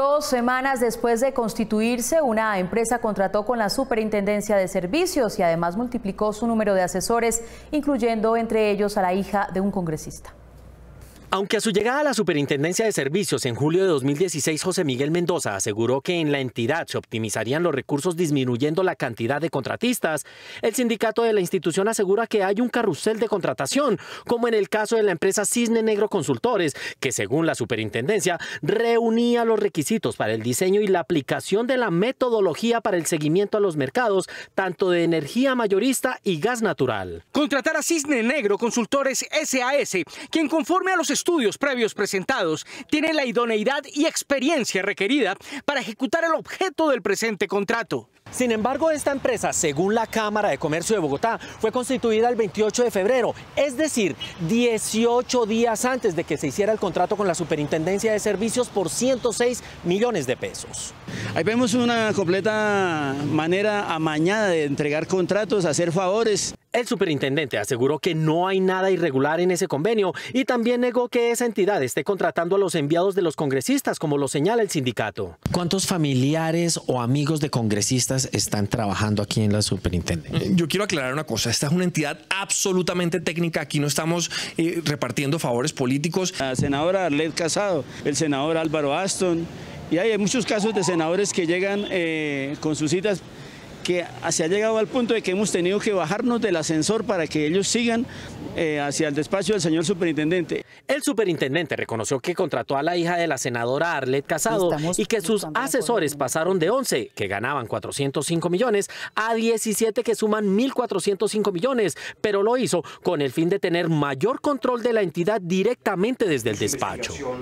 Dos semanas después de constituirse, una empresa contrató con la Superintendencia de Servicios y además multiplicó su número de asesores, incluyendo entre ellos a la hija de un congresista. Aunque a su llegada a la Superintendencia de Servicios en julio de 2016, José Miguel Mendoza aseguró que en la entidad se optimizarían los recursos disminuyendo la cantidad de contratistas, el sindicato de la institución asegura que hay un carrusel de contratación, como en el caso de la empresa Cisne Negro Consultores, que según la Superintendencia reunía los requisitos para el diseño y la aplicación de la metodología para el seguimiento a los mercados, tanto de energía mayorista y gas natural. Contratar a Cisne Negro Consultores SAS, quien conforme a los estudios previos presentados, tiene la idoneidad y experiencia requerida para ejecutar el objeto del presente contrato. Sin embargo, esta empresa, según la Cámara de Comercio de Bogotá, fue constituida el 28 de febrero, es decir, 18 días antes de que se hiciera el contrato con la Superintendencia de Servicios por 106 millones de pesos. Ahí vemos una completa manera amañada de entregar contratos, hacer favores. El superintendente aseguró que no hay nada irregular en ese convenio y también negó que esa entidad esté contratando a los enviados de los congresistas, como lo señala el sindicato. ¿Cuántos familiares o amigos de congresistas están trabajando aquí en la superintendencia? Eh, yo quiero aclarar una cosa. Esta es una entidad absolutamente técnica. Aquí no estamos eh, repartiendo favores políticos. La senadora Arlet Casado, el senador Álvaro Aston, y hay muchos casos de senadores que llegan eh, con sus citas que se ha llegado al punto de que hemos tenido que bajarnos del ascensor para que ellos sigan eh, hacia el despacho del señor superintendente. El superintendente reconoció que contrató a la hija de la senadora Arlet Casado y que sus asesores pasaron de 11, que ganaban 405 millones, a 17 que suman 1.405 millones, pero lo hizo con el fin de tener mayor control de la entidad directamente desde el despacho.